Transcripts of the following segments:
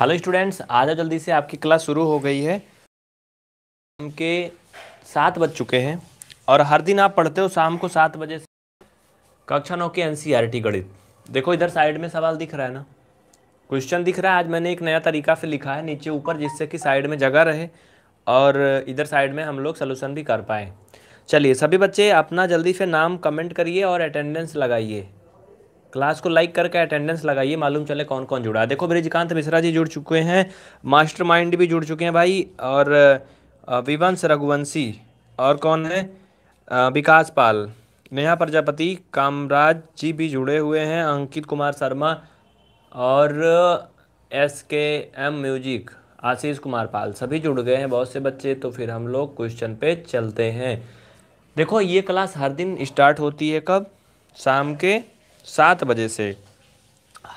hello students आज जल्दी से आपकी क्लास शुरू हो गई है शाम के सात बज चुके हैं और हर दिन आप पढ़ते हो शाम को सात बजे से कक्षा नौ के एन e गणित देखो इधर साइड में सवाल दिख रहा है ना क्वेश्चन दिख रहा है आज मैंने एक नया तरीका से लिखा है नीचे ऊपर जिससे कि साइड में जगह रहे और इधर साइड में हम लोग सलूशन भी कर पाए चलिए सभी बच्चे अपना जल्दी से नाम कमेंट करिए और अटेंडेंस लगाइए क्लास को लाइक करके अटेंडेंस लगाइए मालूम चले कौन कौन जुड़ा है देखो ब्रिजकांत मिश्रा जी जुड़ चुके हैं मास्टरमाइंड भी जुड़ चुके हैं भाई और विवंश रघुवंशी और कौन है विकास पाल नेहा प्रजापति कामराज जी भी जुड़े हुए हैं अंकित कुमार शर्मा और S K M music Ashish Kumar Pal सभी जुड़ गए हैं बहुत से बच्चे तो फिर हम लोग क्वेश्चन पे चलते हैं देखो ये क्लास हर दिन स्टार्ट होती है कब शाम के सात बजे से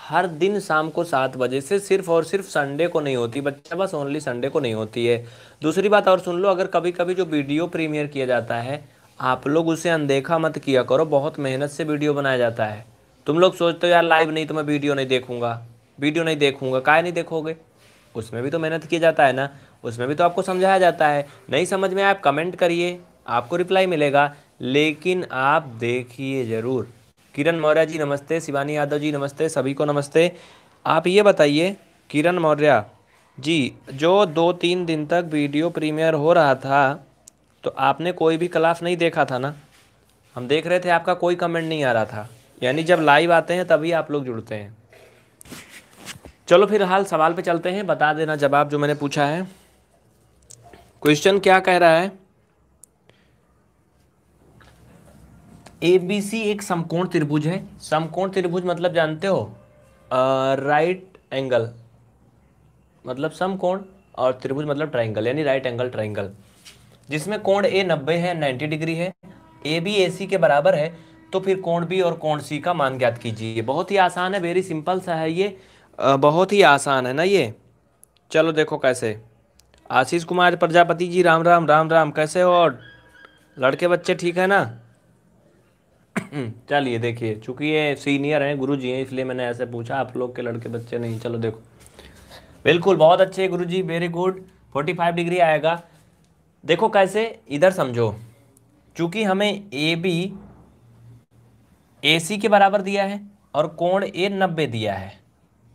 हर दिन शाम को सात बजे से सिर्फ और सिर्फ संडे को नहीं होती बच्चा बस ओनली संडे को नहीं होती है दूसरी बात और सुन लो अगर कभी कभी जो वीडियो प्रीमियर किया जाता है आप लोग उसे अनदेखा मत किया करो बहुत मेहनत से वीडियो बनाया जाता है तुम लोग सोचते हो यार लाइव नहीं तो मैं वीडियो नहीं देखूंगा वीडियो नहीं देखूंगा काय नहीं देखोगे उसमें भी तो मेहनत किया जाता है ना उसमें भी तो आपको समझाया जाता है नहीं समझ में आप कमेंट करिए आपको रिप्लाई मिलेगा लेकिन आप देखिए ज़रूर किरण मौर्य जी नमस्ते शिवानी यादव जी नमस्ते सभी को नमस्ते आप ये बताइए किरण मौर्य जी जो दो तीन दिन तक वीडियो प्रीमियर हो रहा था तो आपने कोई भी क्लास नहीं देखा था ना हम देख रहे थे आपका कोई कमेंट नहीं आ रहा था यानी जब लाइव आते हैं तभी आप लोग जुड़ते हैं चलो फिर हाल सवाल पे चलते हैं बता देना जवाब जो मैंने पूछा है क्वेश्चन क्या कह रहा है ए बी सी एक समकोण त्रिभुज है समकोण त्रिभुज मतलब जानते हो राइट राइट एंगल मतलब समकोण और त्रिभुज मतलब ट्राइंगल यानी राइट एंगल ट्राइंगल जिसमें कोण ए नब्बे है नाइन्टी डिग्री है ए बी ए सी के बराबर है तो फिर कोण बी और कोण सी का मान ज्ञात कीजिए बहुत ही आसान है वेरी सिंपल सा है ये बहुत ही आसान है ना ये चलो देखो कैसे आशीष कुमार प्रजापति जी राम राम राम राम कैसे हो और लड़के बच्चे ठीक है ना हम्म, चलिए देखिए चूंकि ये सीनियर हैं गुरु जी हैं इसलिए मैंने ऐसे पूछा आप लोग के लड़के बच्चे नहीं चलो देखो बिल्कुल बहुत अच्छे गुरु जी very good forty five degree आएगा देखो कैसे इधर समझो चूंकि हमें ए बी ए सी के बराबर दिया है और कोण ए नब्बे दिया है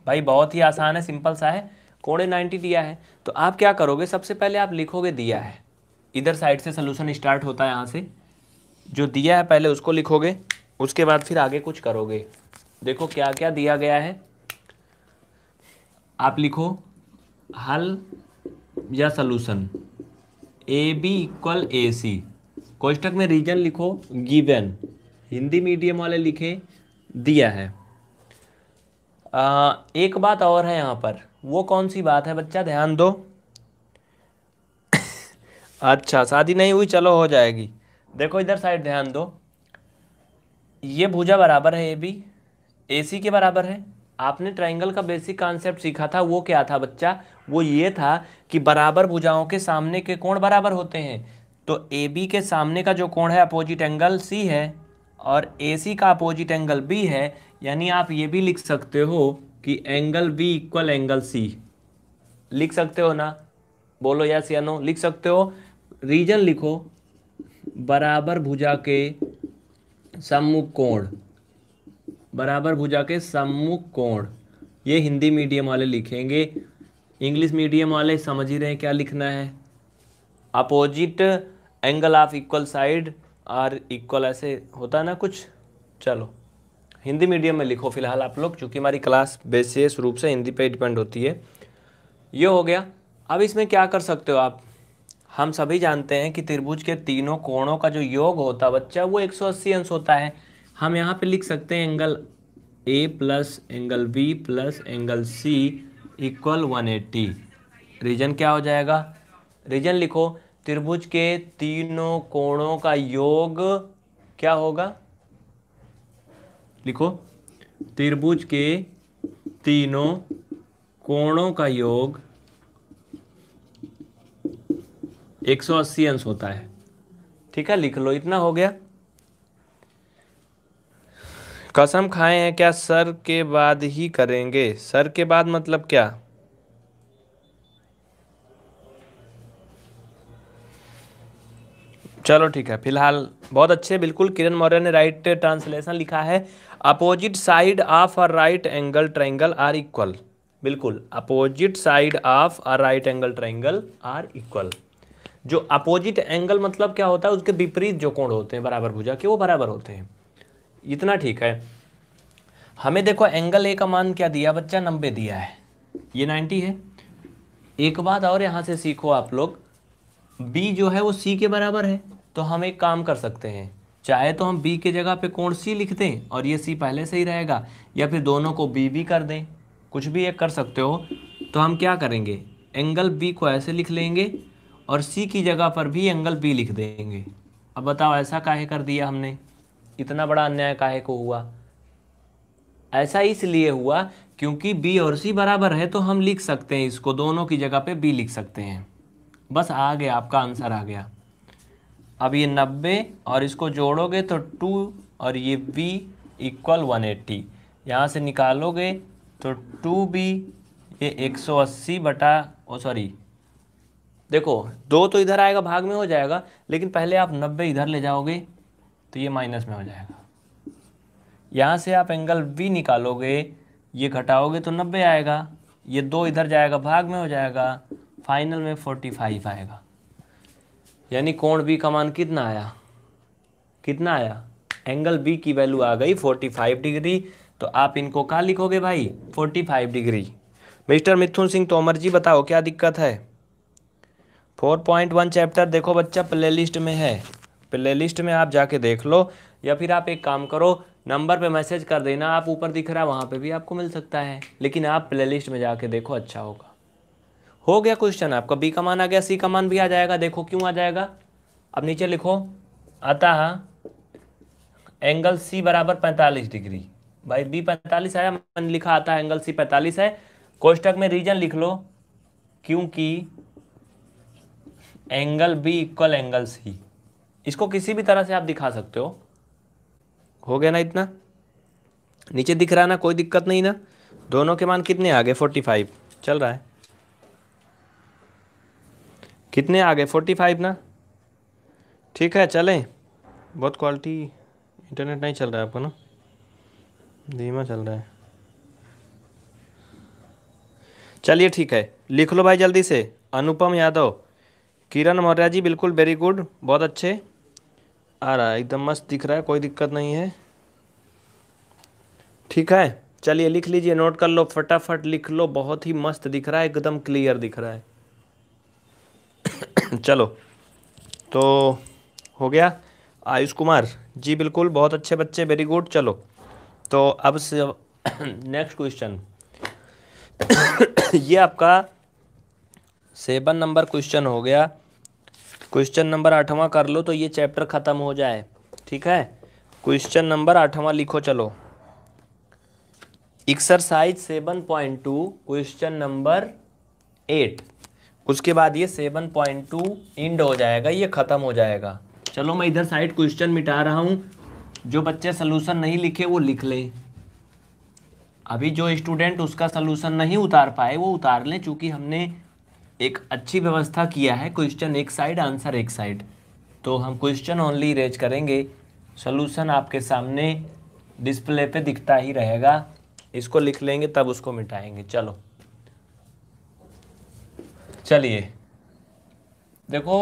भाई बहुत ही आसान है सिंपल सा है कोण ए नाइन्टी दिया है तो आप क्या करोगे सबसे पहले आप लिखोगे दिया है इधर साइड से सोल्यूशन स्टार्ट होता है यहाँ से जो दिया है पहले उसको लिखोगे उसके बाद फिर आगे कुछ करोगे देखो क्या क्या दिया गया है आप लिखो हल या solution A B equal A C question में रीजन लिखो गिवन हिंदी मीडियम वाले लिखे दिया है आ, एक बात और है यहाँ पर वो कौन सी बात है बच्चा ध्यान दो अच्छा शादी नहीं हुई चलो हो जाएगी देखो इधर साइड ध्यान दो ये भुजा बराबर है ए बी ए सी के बराबर है आपने ट्राइंगल का बेसिक कॉन्सेप्ट सीखा था वो क्या था बच्चा वो ये था कि बराबर भुजाओं के सामने के कोण बराबर होते हैं तो ए बी के सामने का जो कोण है अपोजिट एंगल सी है और ए सी का अपोजिट एंगल बी है यानी आप ये भी लिख सकते हो कि angle B equal angle C लिख सकते हो ना बोलो यस या नो लिख सकते हो रीजन लिखो बराबर भुजा के सम्मुख कोण बराबर भुजा के सम्मुख कोण ये हिंदी मीडियम वाले लिखेंगे इंग्लिश मीडियम वाले समझ ही रहे हैं क्या लिखना है opposite angle of equal side are equal ऐसे होता है ना कुछ चलो हिंदी मीडियम में लिखो फिलहाल आप लोग क्योंकि हमारी क्लास बेसिस रूप से हिंदी पे डिपेंड होती है ये हो गया अब इसमें क्या कर सकते हो आप हम सभी जानते हैं कि त्रिभुज के तीनों कोणों का जो योग होता है बच्चा वो 180 अंश होता है हम यहाँ पे लिख सकते हैं angle A plus angle B plus angle C equal 180 reason क्या हो जाएगा रीजन लिखो त्रिभुज के तीनों कोणों का योग क्या होगा लिखो त्रिभुज के तीनों कोणों का योग एक सौ अस्सी अंश होता है ठीक है लिख लो इतना हो गया कसम खाए हैं क्या सर के बाद ही करेंगे सर के बाद मतलब क्या चलो ठीक है फिलहाल बहुत अच्छे बिल्कुल किरण मौर्य ने राइट ट्रांसलेशन लिखा है opposite side of a right angle triangle are equal बिल्कुल opposite side of a right angle triangle are equal जो अपोजिट एंगल मतलब क्या होता है उसके विपरीत जो कोण होते हैं बराबर भुजा के वो बराबर होते हैं इतना ठीक है हमें देखो एंगल ए का मान क्या दिया बच्चा नब्बे दिया है ये नाइन्टी है एक बात और यहाँ से सीखो आप लोग बी जो है वो सी के बराबर है तो हम एक काम कर सकते हैं चाहे तो हम बी के जगह पे कोण सी लिख दें और ये सी पहले से ही रहेगा या फिर दोनों को बी भी कर दें कुछ भी एक कर सकते हो तो हम क्या करेंगे एंगल बी को ऐसे लिख लेंगे और सी की जगह पर भी एंगल बी लिख देंगे अब बताओ ऐसा काहे कर दिया हमने इतना बड़ा अन्याय काहे को हुआ ऐसा इसलिए हुआ क्योंकि बी और सी बराबर है तो हम लिख सकते हैं इसको दोनों की जगह पे बी लिख सकते हैं बस आ गया आपका आंसर आ गया अब ये नब्बे और इसको जोड़ोगे तो टू और ये बी इक्वल वन एट्टी यहाँ से निकालोगे तो टू बी ये एक सौ अस्सी बटा ओ सॉरी देखो दो तो इधर आएगा भाग में हो जाएगा लेकिन पहले आप नब्बे इधर ले जाओगे तो ये माइनस में हो जाएगा यहाँ से आप एंगल बी निकालोगे ये घटाओगे तो नब्बे आएगा ये दो इधर जाएगा भाग में हो जाएगा फाइनल में फोर्टी फाइव आएगा यानी कोण बी का मान कितना आया कितना आया एंगल बी की वैल्यू आ गई फोर्टी फाइव डिग्री तो आप इनको कहाँ लिखोगे भाई forty five degree mister Mithun Singh Tomar ji बताओ क्या दिक्कत है फोर पॉइंट वन चैप्टर देखो बच्चा प्ले लिस्ट में है प्ले लिस्ट में आप जाके देख लो या फिर आप एक काम करो नंबर पे मैसेज कर देना आप ऊपर दिख रहा है वहाँ पे भी आपको मिल सकता है लेकिन आप प्लेलिस्ट में जाके देखो अच्छा होगा हो गया क्वेश्चन आपका बी कमान आ गया सी कमान भी आ जाएगा देखो क्यों आ जाएगा अब नीचे लिखो है एंगल सी बराबर पैंतालीस डिग्री भाई बी पैंतालीस आया लिखा आता है एंगल सी पैंतालीस है कोष्टक में रीजन लिख लो क्योंकि angle B equal angle C इसको किसी भी तरह से आप दिखा सकते हो हो गया ना इतना नीचे दिख रहा ना कोई दिक्कत नहीं ना दोनों के मान कितने आ गए फोर्टी फाइव चल रहा है कितने आ गए फोर्टी फाइव ना ठीक है चलें बहुत क्वालिटी इंटरनेट नहीं चल रहा है आपको ना धीमा चल रहा है चलिए ठीक है लिख लो भाई जल्दी से अनुपम यादव किरण मौर्या जी बिल्कुल वेरी गुड बहुत अच्छे आ रहा है एकदम मस्त दिख रहा है कोई दिक्कत नहीं है ठीक है चलिए लिख लीजिए नोट कर लो फटाफट लिख लो बहुत ही मस्त दिख रहा है एकदम क्लियर दिख रहा है चलो तो हो गया आयुष कुमार जी बिल्कुल बहुत अच्छे बच्चे वेरी गुड चलो तो अब से नेक्स्ट क्वेश्चन ये आपका सेवन नंबर क्वेश्चन हो गया क्वेश्चन नंबर आठवां कर लो तो ये चैप्टर ख़त्म हो जाए ठीक है क्वेश्चन नंबर आठवां लिखो चलो exercise seven point two question number eight उसके बाद ये सेवन पॉइंट टू इंड हो जाएगा ये ख़त्म हो जाएगा चलो मैं इधर साइड क्वेश्चन मिटा रहा हूं जो बच्चे सोल्यूशन नहीं लिखे वो लिख लें अभी जो स्टूडेंट उसका सोल्यूशन नहीं उतार पाए वो उतार लें चूंकि हमने एक अच्छी व्यवस्था किया है क्वेश्चन एक साइड आंसर एक साइड तो हम क्वेश्चन ओनली रेज करेंगे सोल्यूशन आपके सामने डिस्प्ले पे दिखता ही रहेगा इसको लिख लेंगे तब उसको मिटाएंगे चलो चलिए देखो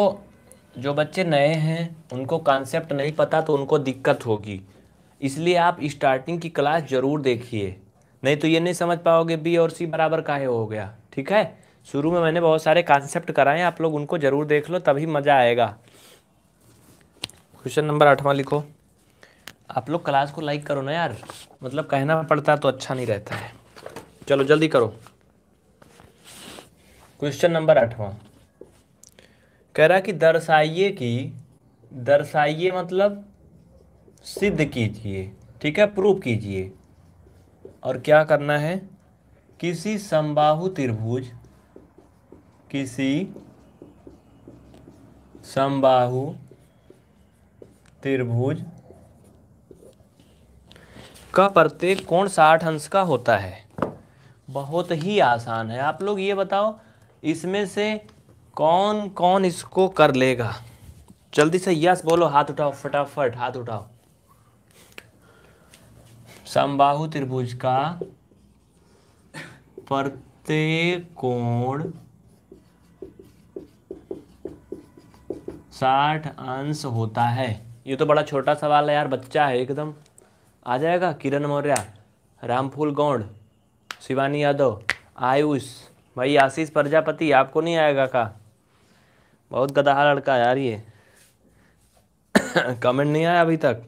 जो बच्चे नए हैं उनको कॉन्सेप्ट नहीं पता तो उनको दिक्कत होगी इसलिए आप स्टार्टिंग की क्लास ज़रूर देखिए नहीं तो ये नहीं समझ पाओगे बी और सी बराबर काहे हो गया ठीक है शुरू में मैंने बहुत सारे कॉन्सेप्ट कराए आप लोग उनको ज़रूर देख लो तभी मज़ा आएगा क्वेश्चन नंबर आठवां लिखो आप लोग क्लास को लाइक करो ना यार मतलब कहना पड़ता तो अच्छा नहीं रहता है चलो जल्दी करो क्वेश्चन नंबर आठवां कह रहा कि दर्शाइए कि दर्शाइए मतलब सिद्ध कीजिए ठीक है प्रूव कीजिए और क्या करना है किसी संबाहु त्रिभुज किसी समबाहु त्रिभुज का प्रत्येक कोण साठ अंश का होता है बहुत ही आसान है आप लोग ये बताओ इसमें से कौन कौन इसको कर लेगा जल्दी से यस बोलो हाथ उठाओ फटाफट हाथ उठाओ समबाहु त्रिभुज का प्रत्येक कोण साठ अंश होता है ये तो बड़ा छोटा सवाल है यार बच्चा है एकदम आ जाएगा किरण मौर्य रामफूल गौंड शिवानी यादव आयुष भाई आशीष प्रजापति आपको नहीं आएगा का बहुत गदहा लड़का यार ये कमेंट नहीं आया अभी तक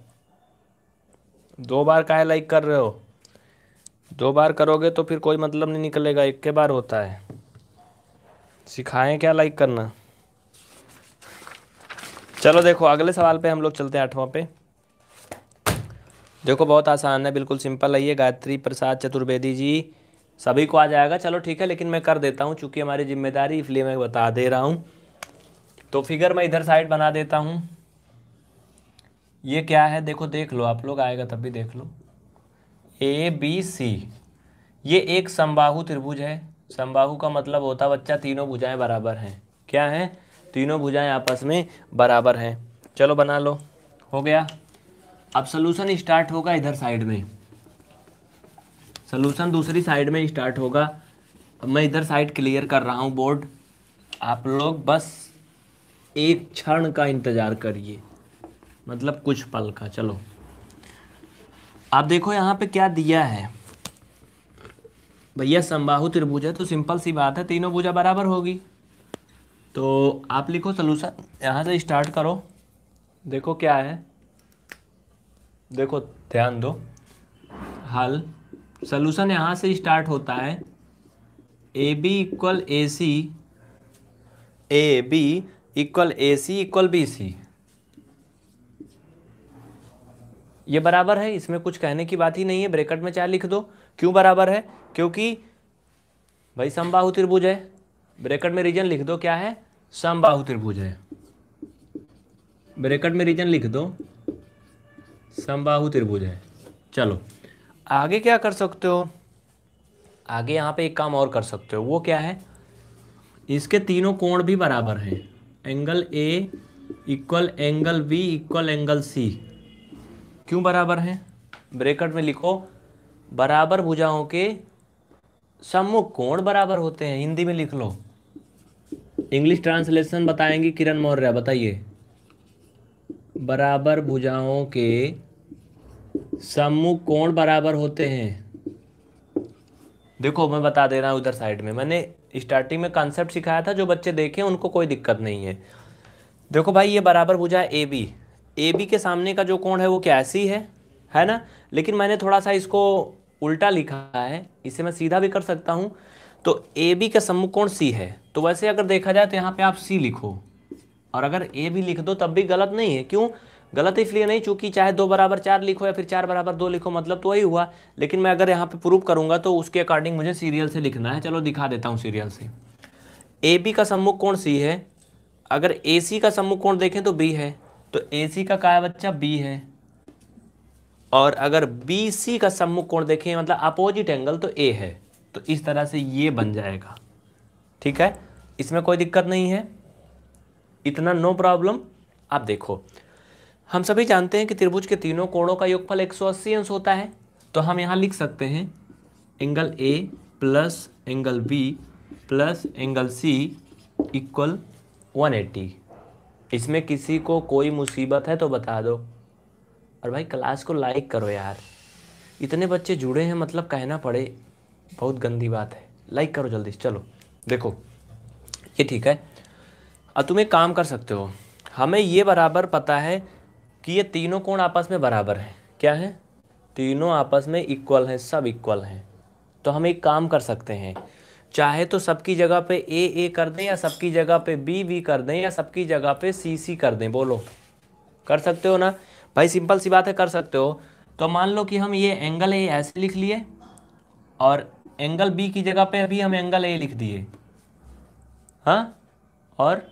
दो बार है लाइक कर रहे हो दो बार करोगे तो फिर कोई मतलब नहीं निकलेगा एक के बार होता है सिखाएं क्या लाइक करना चलो देखो अगले सवाल पे हम लोग चलते हैं आठवां पे देखो बहुत आसान है बिल्कुल सिंपल है ये गायत्री प्रसाद चतुर्वेदी जी सभी को आ जाएगा चलो ठीक है लेकिन मैं कर देता हूँ चूंकि हमारी जिम्मेदारी इसलिए मैं बता दे रहा हूँ तो फिगर मैं इधर साइड बना देता हूँ ये क्या है देखो देख लो आप लोग आएगा तब भी देख लो ए बी सी ये एक संबाहु त्रिभुज है संबाहु का मतलब होता है बच्चा तीनों भुजाएं बराबर हैं क्या है तीनों भुजाएं आपस में बराबर हैं चलो बना लो हो गया अब सोलूशन स्टार्ट होगा इधर साइड में सोलूशन दूसरी साइड में स्टार्ट होगा अब मैं इधर साइड क्लियर कर रहा हूँ बोर्ड आप लोग बस एक क्षण का इंतज़ार करिए मतलब कुछ पल का चलो आप देखो यहाँ पे क्या दिया है भैया समबाहु त्रिभुज है तो सिंपल सी बात है तीनों भुजा बराबर होगी तो आप लिखो सोलूशन यहाँ से स्टार्ट करो देखो क्या है देखो ध्यान दो हल सोलूशन यहाँ से स्टार्ट होता है A B equal A C A B equal A C equal B C ये बराबर है इसमें कुछ कहने की बात ही नहीं है ब्रेकेट में चार लिख दो क्यों बराबर है क्योंकि भाई समबाहु त्रिभुज है ब्रेकेट में रीजन लिख दो क्या है समबाहु त्रिभुज है ब्रैकेट में रीजन लिख दो समबाहु त्रिभुज है चलो आगे क्या कर सकते हो आगे यहाँ पे एक काम और कर सकते हो वो क्या है इसके तीनों कोण भी बराबर हैं angle A equal angle B equal angle C क्यों बराबर हैं ब्रेकट में लिखो बराबर भुजाओं के सम्मुख कोण बराबर होते हैं हिंदी में लिख लो इंग्लिश ट्रांसलेशन बताएंगी किरण मौर्य बताइए बराबर भुजाओं के सम्मुख कोण बराबर होते हैं देखो मैं बता दे रहा हूँ उधर साइड में मैंने स्टार्टिंग में कॉन्सेप्ट सिखाया था जो बच्चे देखे उनको कोई दिक्कत नहीं है देखो भाई ये बराबर भुजा ए बी ए बी के सामने का जो कोण है वो क्या सी है है ना लेकिन मैंने थोड़ा सा इसको उल्टा लिखा है इसे मैं सीधा भी कर सकता हूँ तो ए बी का सम्मुख कोण सी है तो वैसे अगर देखा जाए तो यहाँ पे आप सी लिखो और अगर ए भी लिख दो तब भी गलत नहीं है क्यों गलत इसलिए नहीं चूंकि चाहे दो बराबर चार लिखो या फिर चार बराबर दो लिखो मतलब तो वही हुआ लेकिन मैं अगर यहाँ पे प्रूव करूंगा तो उसके अकॉर्डिंग मुझे सीरियल से लिखना है चलो दिखा देता हूँ सीरियल से ए बी का सम्मुख कोण सी है अगर ए सी का सम्मुख कोण देखें तो बी है तो ए सी का काया बच्चा बी है और अगर बी सी का सम्मुख कोण देखें मतलब अपोजिट एंगल तो ए है तो इस तरह से ये बन जाएगा ठीक है इसमें कोई दिक्कत नहीं है इतना नो प्रॉब्लम आप देखो हम सभी जानते हैं कि त्रिभुज के तीनों कोणों का योगफल 180 अंश होता है तो हम यहाँ लिख सकते हैं angle A plus angle B plus angle C equal 180 इसमें किसी को कोई मुसीबत है तो बता दो और भाई क्लास को लाइक करो यार इतने बच्चे जुड़े हैं मतलब कहना पड़े बहुत गंदी बात है लाइक करो जल्दी चलो देखो ये ठीक है अब तुम एक काम कर सकते हो हमें ये बराबर पता है कि ये तीनों कोण आपस में बराबर हैं क्या है तीनों आपस में इक्वल हैं सब इक्वल हैं तो हम एक काम कर सकते हैं चाहे तो सबकी जगह पे ए ए कर दें या सबकी जगह पे बी बी कर दें या सबकी जगह पे सी सी कर दें बोलो कर सकते हो ना भाई सिंपल सी बात है कर सकते हो तो मान लो कि हम ये एंगल ए ऐसे लिख लिए और एंगल बी की जगह पे अभी हम एंगल ए लिख दिए हाँ और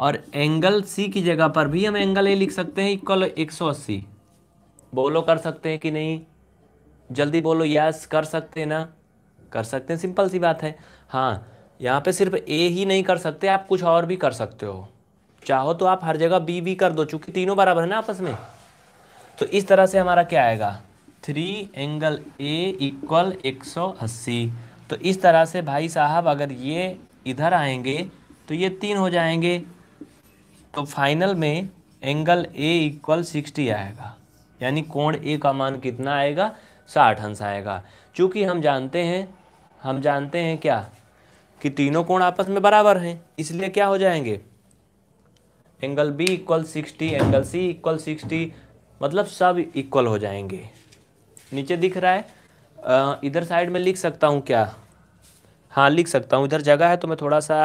और एंगल सी की जगह पर भी हम एंगल ए लिख सकते हैं इक्वल 180 बोलो कर सकते हैं कि नहीं जल्दी बोलो यस कर सकते हैं ना कर सकते हैं सिंपल सी बात है हाँ यहाँ पे सिर्फ ए ही नहीं कर सकते आप कुछ और भी कर सकते हो चाहो तो आप हर जगह बी भी कर दो चूंकि तीनों बराबर है ना आपस में तो इस तरह से हमारा क्या आएगा थ्री एंगल ए इक्वल एक तो इस तरह से भाई साहब अगर ये इधर आएंगे तो ये तीन हो जाएंगे तो फाइनल में एंगल ए इक्वल सिक्सटी आएगा यानी कोण ए का मान कितना आएगा साठ अंश आएगा चूंकि हम जानते हैं हम जानते हैं क्या कि तीनों कोण आपस में बराबर हैं इसलिए क्या हो जाएंगे angle B equal sixty angle C equal sixty मतलब सब इक्वल हो जाएंगे नीचे दिख रहा है इधर साइड में लिख सकता हूँ क्या हाँ लिख सकता हूँ इधर जगह है तो मैं थोड़ा सा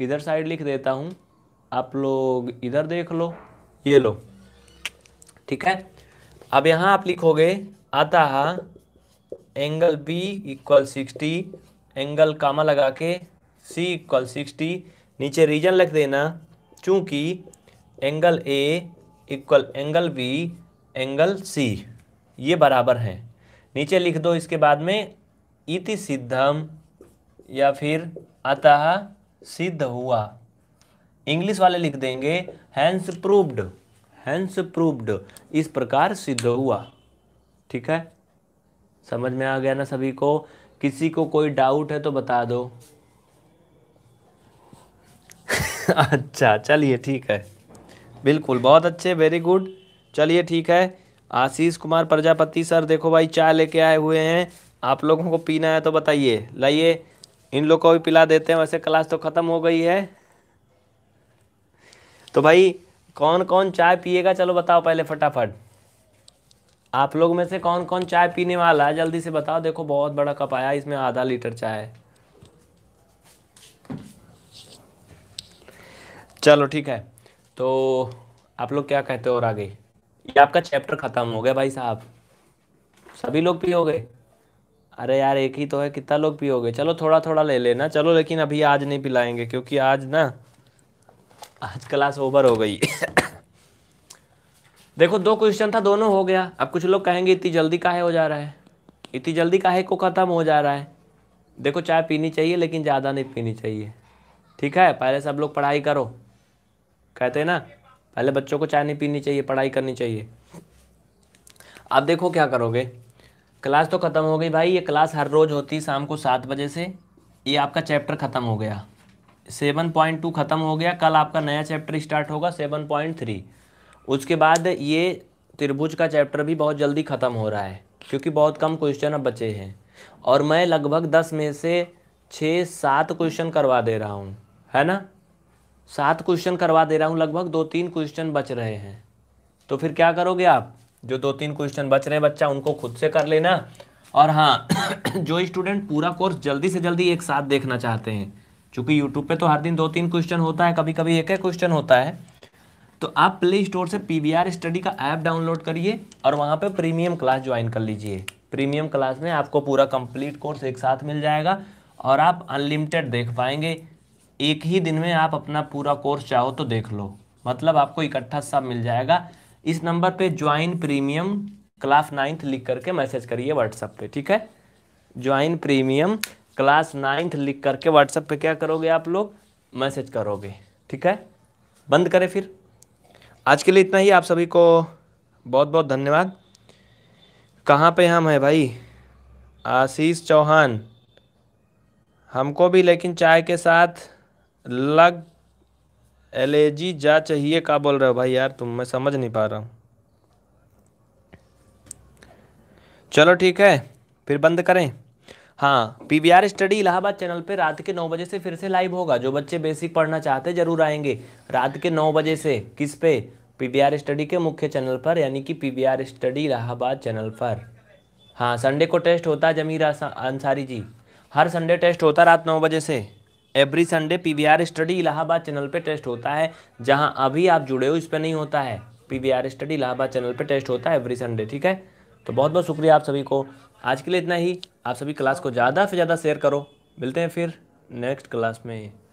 इधर साइड लिख देता हूँ आप लोग इधर देख लो ये लो ठीक है अब यहाँ आप लिखोगे आता है angle B equal sixty angle comma लगा के सी इक्वल सिक्सटी नीचे रीजन लिख देना चूँकि angle A equal angle B angle C ये बराबर हैं नीचे लिख दो इसके बाद में इति सिद्धम या फिर अतः सिद्ध हुआ इंग्लिश वाले लिख देंगे हैंस प्रूव्ड हैंस प्रूव्ड इस प्रकार सिद्ध हुआ ठीक है समझ में आ गया ना सभी को किसी को कोई डाउट है तो बता दो अच्छा चलिए ठीक है बिल्कुल बहुत अच्छे वेरी गुड चलिए ठीक है आशीष कुमार प्रजापति सर देखो भाई चाय लेके आए हुए हैं आप लोगों को पीना है तो बताइए लाइए इन लोग को भी पिला देते हैं वैसे क्लास तो ख़त्म हो गई है तो भाई कौन कौन चाय पिएगा चलो बताओ पहले फटाफट आप लोग में से कौन कौन चाय पीने वाला है जल्दी से बताओ देखो बहुत बड़ा कप आया इसमें आधा लीटर चाय है चलो ठीक है तो आप लोग क्या कहते हो और आगे ये आपका चैप्टर ख़त्म हो गया भाई साहब सभी लोग पियोगे अरे यार एक ही तो है कितना लोग पियोगे चलो थोड़ा थोड़ा ले लेना चलो लेकिन अभी आज नहीं पिलाएंगे क्योंकि आज ना आज क्लास ओवर हो गई देखो दो क्वेश्चन था दोनों हो गया अब कुछ लोग कहेंगे इतनी जल्दी काहे हो जा रहा है इतनी जल्दी काहे को ख़त्म हो जा रहा है देखो चाय पीनी चाहिए लेकिन ज़्यादा नहीं पीनी चाहिए ठीक है पहले सब लोग पढ़ाई करो कहते हैं ना पहले बच्चों को चाय नहीं पीनी चाहिए पढ़ाई करनी चाहिए अब देखो क्या करोगे क्लास तो ख़त्म हो गई भाई ये क्लास हर रोज़ होती शाम को सात बजे से ये आपका चैप्टर ख़त्म हो गया सेवन पॉइंट टू ख़त्म हो गया कल आपका नया चैप्टर स्टार्ट होगा सेवन पॉइंट थ्री उसके बाद ये त्रिभुज का चैप्टर भी बहुत जल्दी ख़त्म हो रहा है क्योंकि बहुत कम क्वेश्चन अब बचे हैं और मैं लगभग दस में से छः सात क्वेश्चन करवा दे रहा हूँ है ना सात क्वेश्चन करवा दे रहा हूँ लगभग दो तीन क्वेश्चन बच रहे हैं तो फिर क्या करोगे आप जो दो तीन क्वेश्चन बच रहे बच्चा उनको खुद से कर लेना और हाँ जो स्टूडेंट पूरा कोर्स जल्दी से जल्दी एक साथ देखना चाहते हैं चूंकि यूट्यूब पे तो हर दिन दो तीन क्वेश्चन होता है कभी कभी एक एक क्वेश्चन होता है तो आप प्ले स्टोर से पी स्टडी का ऐप डाउनलोड करिए और वहाँ पर प्रीमियम क्लास ज्वाइन कर लीजिए प्रीमियम क्लास में आपको पूरा कंप्लीट कोर्स एक साथ मिल जाएगा और आप अनलिमिटेड देख पाएंगे एक ही दिन में आप अपना पूरा कोर्स चाहो तो देख लो मतलब आपको इकट्ठा सब मिल जाएगा इस नंबर पे ज्वाइन प्रीमियम क्लास नाइन्थ लिख करके मैसेज करिए व्हाट्सएप पे ठीक है ज्वाइन प्रीमियम क्लास नाइन्थ लिख करके व्हाट्सएप पे क्या करोगे आप लोग मैसेज करोगे ठीक है बंद करें फिर आज के लिए इतना ही आप सभी को बहुत बहुत धन्यवाद कहाँ पे हम हैं भाई आशीष चौहान हमको भी लेकिन चाय के साथ लग जी जा चाहिए का बोल रहे हो भाई यार तुम मैं समझ नहीं पा रहा हूँ चलो ठीक है फिर बंद करें हाँ P V R study Allahabad channel पे रात के नौ बजे से फिर से लाइव होगा जो बच्चे बेसिक पढ़ना चाहते जरूर आएंगे रात के नौ बजे से किस पे पी वी आर स्टडी के मुख्य चैनल पर यानी कि P V R study Allahabad channel पर हाँ संडे को टेस्ट होता है जमीर अंसारी जी हर संडे टेस्ट होता रात नौ बजे से every Sunday R study Allahabad channel पर टेस्ट होता है जहाँ अभी आप जुड़े हो इस पर नहीं होता है आर स्टडी इलाहाबाद चैनल पर टेस्ट होता है एवरी संडे ठीक है तो बहुत बहुत शुक्रिया आप सभी को आज के लिए इतना ही आप सभी क्लास को ज़्यादा से ज़्यादा शेयर करो मिलते हैं फिर नेक्स्ट क्लास में